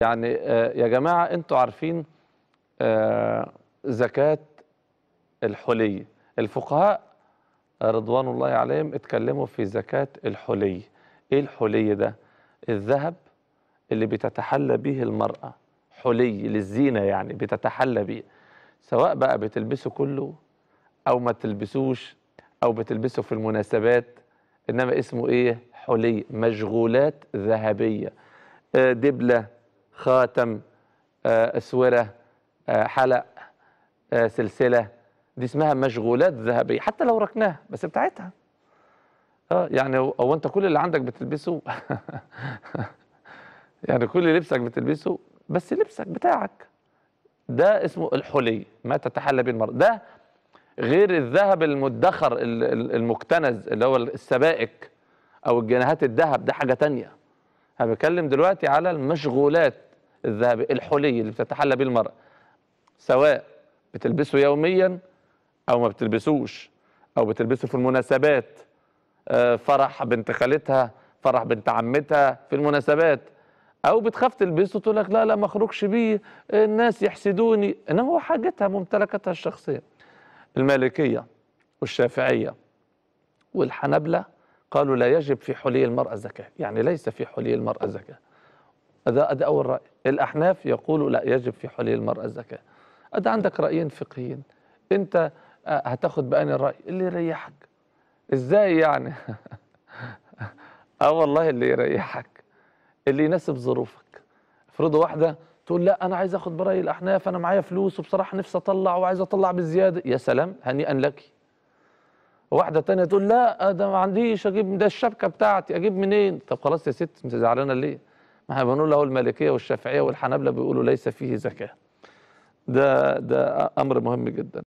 يعني آه، يا جماعة انتوا عارفين آه، زكاة الحلي الفقهاء رضوان الله عليهم اتكلموا في زكاة الحلي ايه الحلي ده الذهب اللي بتتحلى به المرأة حلي للزينة يعني بتتحلى به سواء بقى بتلبسه كله او ما تلبسوش او بتلبسه في المناسبات انما اسمه ايه حلي مشغولات ذهبية آه، دبلة خاتم آه، اسوره آه، حلق آه، سلسله دي اسمها مشغولات ذهبيه حتى لو ركناها بس بتاعتها اه يعني هو انت كل اللي عندك بتلبسه يعني كل لبسك بتلبسه بس لبسك بتاعك ده اسمه الحلي ما تتحلى به المرأة ده غير الذهب المدخر المكتنز اللي هو السبائك او الجنيهات الذهب ده حاجه تانية انا بتكلم دلوقتي على المشغولات الذهبي الحلي اللي بتتحلى به المرأة سواء بتلبسه يوميا أو ما بتلبسوش أو بتلبسه في المناسبات آه، فرح بنت خالتها فرح بنت عمتها في المناسبات او بتخاف تلبسه تقول لك لا لا ما اخرجش بيه الناس يحسدوني انما هو حاجتها ممتلكاتها الشخصيه المالكيه والشافعيه والحنبله قالوا لا يجب في حلي المراه زكاه يعني ليس في حلي المراه زكاه هذا ده اول راي الأحناف يقولوا لا يجب في حلي المرأة الزكاة أنت عندك رأيين فقهيين أنت آه، هتاخد بأني الرأي اللي يريحك إزاي يعني آه والله اللي يريحك اللي يناسب ظروفك افرضوا واحدة تقول لا أنا عايز أخد برأي الأحناف أنا معايا فلوس وبصراحة نفسي أطلع وعايز أطلع بزيادة يا سلام هنيئا لك واحدة تانية تقول لا آه، ده ما عنديش أجيب ده الشبكة بتاعتي أجيب منين طب خلاص يا ست أنت زعلانة ليه ما احنا بنقول له المالكيه والشافعيه والحنابله بيقولوا ليس فيه زكاه ده ده امر مهم جدا